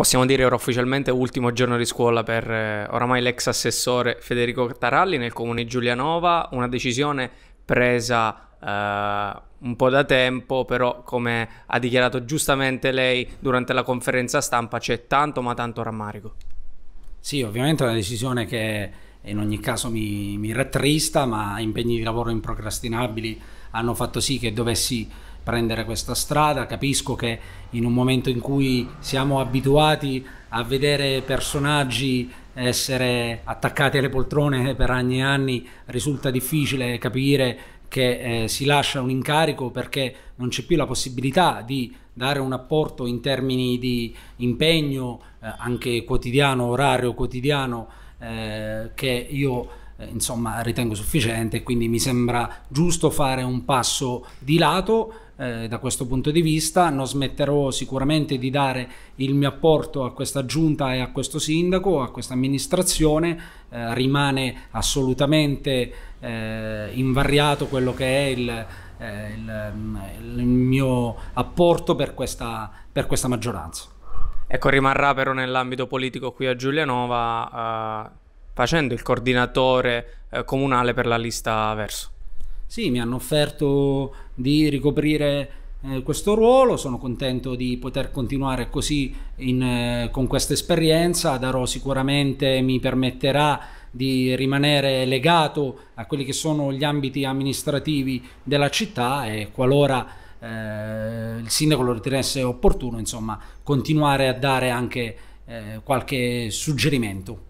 possiamo dire ora ufficialmente ultimo giorno di scuola per eh, oramai l'ex assessore Federico Taralli nel comune Giulianova, una decisione presa eh, un po' da tempo, però come ha dichiarato giustamente lei durante la conferenza stampa c'è tanto ma tanto rammarico. Sì, ovviamente è una decisione che in ogni caso mi, mi rattrista, ma impegni di lavoro improcrastinabili hanno fatto sì che dovessi prendere questa strada. Capisco che in un momento in cui siamo abituati a vedere personaggi essere attaccati alle poltrone per anni e anni risulta difficile capire che eh, si lascia un incarico perché non c'è più la possibilità di dare un apporto in termini di impegno eh, anche quotidiano, orario quotidiano eh, che io eh, insomma ritengo sufficiente, quindi mi sembra giusto fare un passo di lato eh, da questo punto di vista, non smetterò sicuramente di dare il mio apporto a questa giunta e a questo sindaco, a questa amministrazione, eh, rimane assolutamente eh, invariato quello che è il, eh, il, mm, il mio apporto per questa, per questa maggioranza. Ecco, rimarrà però nell'ambito politico qui a Giulianova facendo il coordinatore eh, comunale per la lista Verso. Sì, mi hanno offerto di ricoprire eh, questo ruolo, sono contento di poter continuare così in, eh, con questa esperienza, darò sicuramente, mi permetterà di rimanere legato a quelli che sono gli ambiti amministrativi della città e qualora eh, il sindaco lo ritenesse opportuno, insomma, continuare a dare anche eh, qualche suggerimento.